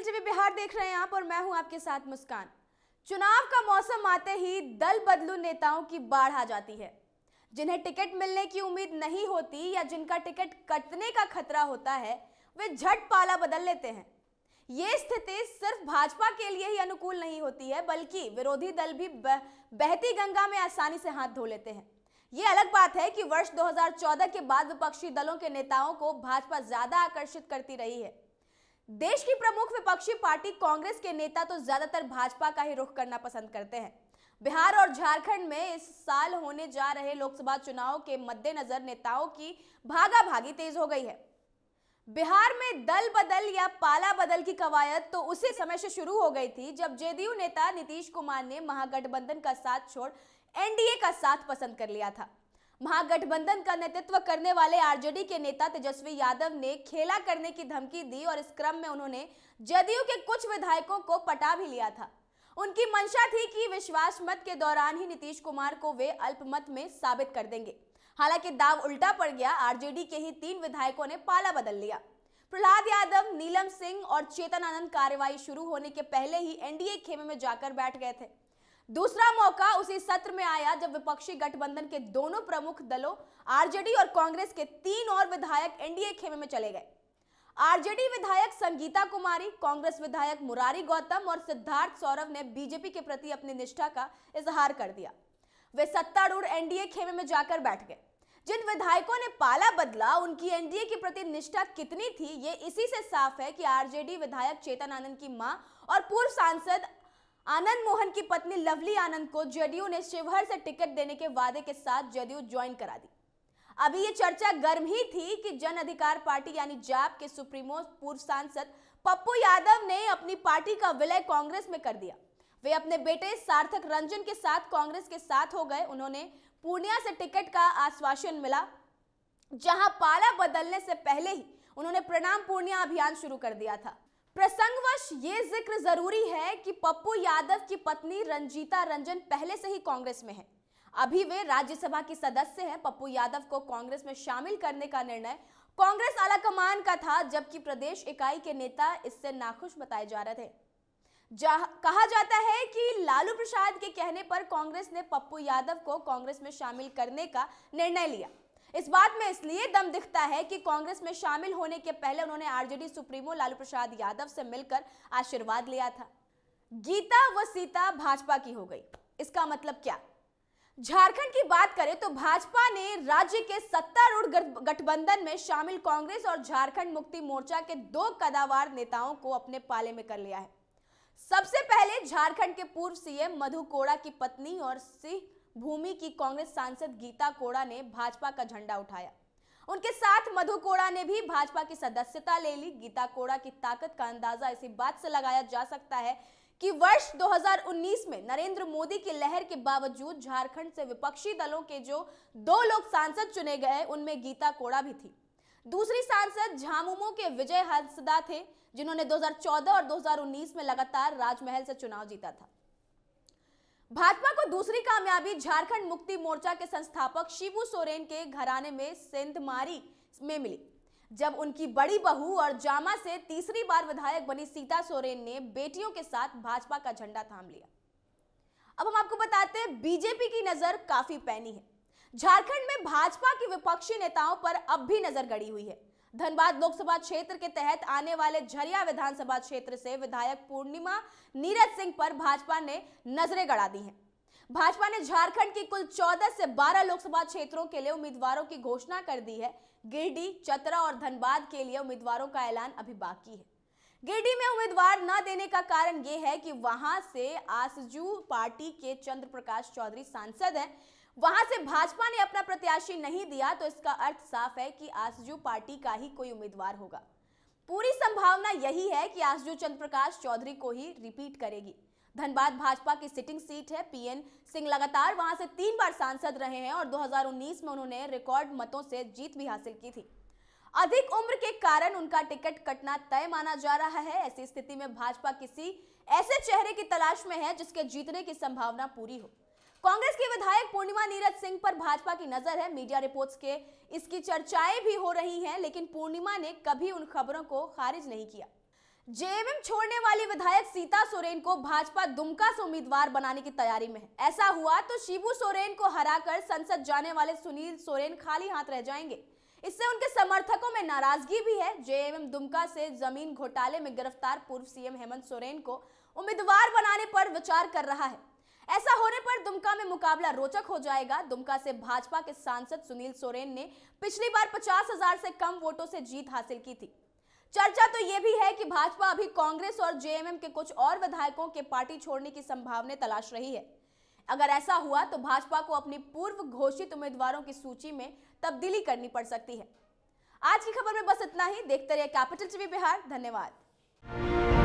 LTV Bihar देख रहे हैं आप और मैं हूं आपके साथ मुस्कान चुनाव का मौसम आते ही दल बदलू नेताओं की बाढ़ आ जाती है जिन्हें टिकट मिलने की उम्मीद नहीं होती या जिनका टिकट कटने का खतरा होता है वे झट पाला बदल लेते हैं ये स्थिति सिर्फ भाजपा के लिए ही अनुकूल नहीं होती है बल्कि विरोधी दल भी बह, बहती गंगा में आसानी से हाथ धो लेते हैं ये अलग बात है कि वर्ष 2014 के बाद विपक्षी दलों के नेताओं को भाजपा ज्यादा आकर्षित करती रही है देश की प्रमुख विपक्षी पार्टी कांग्रेस के नेता तो ज्यादातर भाजपा का ही रुख करना पसंद करते हैं बिहार और झारखंड में इस साल होने जा रहे लोकसभा चुनाव के मद्देनजर नेताओं की भागा भागी तेज हो गई है बिहार में दल बदल या पाला बदल की कवायद तो उसी समय से शुरू हो गई थी जब जेडीयू नेता नीतीश कुमार ने महागठबंधन का साथ छोड़ एनडीए का साथ पसंद कर लिया था महागठबंधन का नेतृत्व करने वाले आरजेडी के नेता तेजस्वी यादव ने खेला करने की धमकी दी और इस क्रम में उन्होंने जदयू के कुछ विधायकों को पटा भी लिया था उनकी मंशा थी कि विश्वास मत के दौरान ही नीतीश कुमार को वे अल्पमत में साबित कर देंगे हालांकि दाव उल्टा पड़ गया आरजेडी के ही तीन विधायकों ने पाला बदल लिया प्रहलाद यादव नीलम सिंह और चेतन आनंद कार्यवाही शुरू होने के पहले ही एनडीए खेमे में जाकर बैठ गए थे दूसरा मौका उसी सत्र में आया जब विपक्षी गठबंधन के दोनों प्रमुख दलों आरजेडी और कांग्रेस के तीन और विधायक एनडीए खेमे में चले गए आरजेडी विधायक संगीता कुमारी कांग्रेस विधायक मुरारी गौतम और सिद्धार्थ सौरभ ने बीजेपी के प्रति अपनी निष्ठा का इजहार कर दिया वे सत्तारूढ़ एनडीए खेमे में जाकर बैठ गए जिन विधायकों ने पाला बदला उनकी एनडीए के प्रति निष्ठा कितनी थी ये इसी से साफ है कि आरजेडी विधायक चेतन आनंद की मां और पूर्व सांसद आनंद मोहन की पत्नी लवली आनंद को जेडीयू ने शिवहर से टिकट देने के वादे के साथ जेडीयू ज्वाइन करा दी अभी ये चर्चा गर्म ही थी कि जन अधिकार पार्टी यानी जाप के सुप्रीमो पूर्व सांसद पप्पू यादव ने अपनी पार्टी का विलय कांग्रेस में कर दिया वे अपने बेटे सार्थक रंजन के साथ कांग्रेस के साथ हो गए उन्होंने पूर्णिया से टिकट का आश्वासन मिला जहां पाला बदलने से पहले ही उन्होंने प्रणाम पूर्णिया अभियान शुरू कर दिया था प्रसंगवश ये जिक्र जरूरी है कि पप्पू यादव की पत्नी रंजीता रंजन पहले से ही कांग्रेस में है अभी वे राज्यसभा की सदस्य हैं पप्पू यादव को कांग्रेस में शामिल करने का निर्णय कांग्रेस आलाकमान का था जबकि प्रदेश इकाई के नेता इससे नाखुश बताए जा रहे थे जा, कहा जाता है कि लालू प्रसाद के कहने पर कांग्रेस ने पप्पू यादव को कांग्रेस में शामिल करने का निर्णय लिया इस बात में इसलिए दम दिखता है कि कांग्रेस में शामिल होने के पहले उन्होंने आरजेडी सुप्रीमो लालू प्रसाद यादव से मिलकर आशीर्वाद लिया था गीता व सीता भाजपा की हो गई इसका मतलब क्या झारखंड की बात करें तो भाजपा ने राज्य के सत्तारूढ़ गठबंधन में शामिल कांग्रेस और झारखंड मुक्ति मोर्चा के दो कदावार नेताओं को अपने पाले में कर लिया है सबसे पहले झारखंड के पूर्व सीएम मधु कोड़ा की पत्नी और सिंह भूमि की कांग्रेस सांसद गीता कोड़ा ने भाजपा का झंडा उठाया उनके साथ मधु कोड़ा ने भी भाजपा की सदस्यता ले ली गीता कोड़ा की ताकत का अंदाजा इसी बात से लगाया जा सकता है कि वर्ष 2019 में नरेंद्र मोदी की लहर के बावजूद झारखंड से विपक्षी दलों के जो दो लोग सांसद चुने गए उनमें गीता कोड़ा भी थी दूसरी सांसद झामुमो के विजय हंसदा थे जिन्होंने 2014 और 2019 में लगातार राजमहल से चुनाव जीता था भाजपा को दूसरी कामयाबी झारखंड मुक्ति मोर्चा के संस्थापक शिबू सोरेन के घराने में सेंधमारी में मिली जब उनकी बड़ी बहू और जामा से तीसरी बार विधायक बनी सीता सोरेन ने बेटियों के साथ भाजपा का झंडा थाम लिया अब हम आपको बताते हैं बीजेपी की नजर काफी पैनी है झारखंड में भाजपा के विपक्षी नेताओं पर अब भी नजर गड़ी हुई है धनबाद लोकसभा क्षेत्र के तहत आने वाले झरिया विधानसभा क्षेत्र से विधायक पूर्णिमा नीरज सिंह पर भाजपा ने नजरें गड़ा दी हैं भाजपा ने झारखंड की कुल 14 से 12 लोकसभा क्षेत्रों के लिए उम्मीदवारों की घोषणा कर दी है गिरडी चतरा और धनबाद के लिए उम्मीदवारों का ऐलान अभी बाकी है गिरडी में उम्मीदवार न देने का कारण यह है कि वहां से आसजू पार्टी के चंद्र चौधरी सांसद हैं वहां से भाजपा ने अपना प्रत्याशी नहीं दिया तो इसका अर्थ साफ है कि आसजू पार्टी का ही कोई उम्मीदवार होगा पूरी संभावना यही है कि आसजू चंद्रप्रकाश चौधरी को ही रिपीट करेगी धनबाद भाजपा की सिटिंग सीट है पीएन सिंह लगातार वहां से तीन बार सांसद रहे हैं और 2019 में उन्होंने रिकॉर्ड मतों से जीत भी हासिल की थी अधिक उम्र के कारण उनका टिकट कटना तय माना जा रहा है ऐसी स्थिति में भाजपा किसी ऐसे चेहरे की तलाश में है जिसके जीतने की संभावना पूरी हो कांग्रेस के विधायक पूर्णिमा नीरज सिंह पर भाजपा की नजर है मीडिया रिपोर्ट्स के इसकी चर्चाएं भी हो रही हैं लेकिन पूर्णिमा ने कभी उन खबरों को खारिज नहीं किया जेएमएम छोड़ने वाली विधायक सीता सोरेन को भाजपा दुमका से उम्मीदवार बनाने की तैयारी में है ऐसा हुआ तो शिबू सोरेन को हराकर संसद जाने वाले सुनील सोरेन खाली हाथ रह जाएंगे इससे उनके समर्थकों में नाराजगी भी है जेएमएम दुमका से जमीन घोटाले में गिरफ्तार पूर्व सीएम हेमंत सोरेन को उम्मीदवार बनाने पर विचार कर रहा है ऐसा होने पर दुमका में मुकाबला रोचक हो जाएगा दुमका से भाजपा के सांसद सुनील सोरेन ने पिछली बार पचास हजार से कम वोटों से जीत हासिल की थी चर्चा तो यह भी है कि भाजपा अभी कांग्रेस और जेएमएम के कुछ और विधायकों के पार्टी छोड़ने की संभावना तलाश रही है अगर ऐसा हुआ तो भाजपा को अपनी पूर्व घोषित उम्मीदवारों की सूची में तब्दीली करनी पड़ सकती है आज की खबर में बस इतना ही देखते रहिए कैपिटल टीवी बिहार धन्यवाद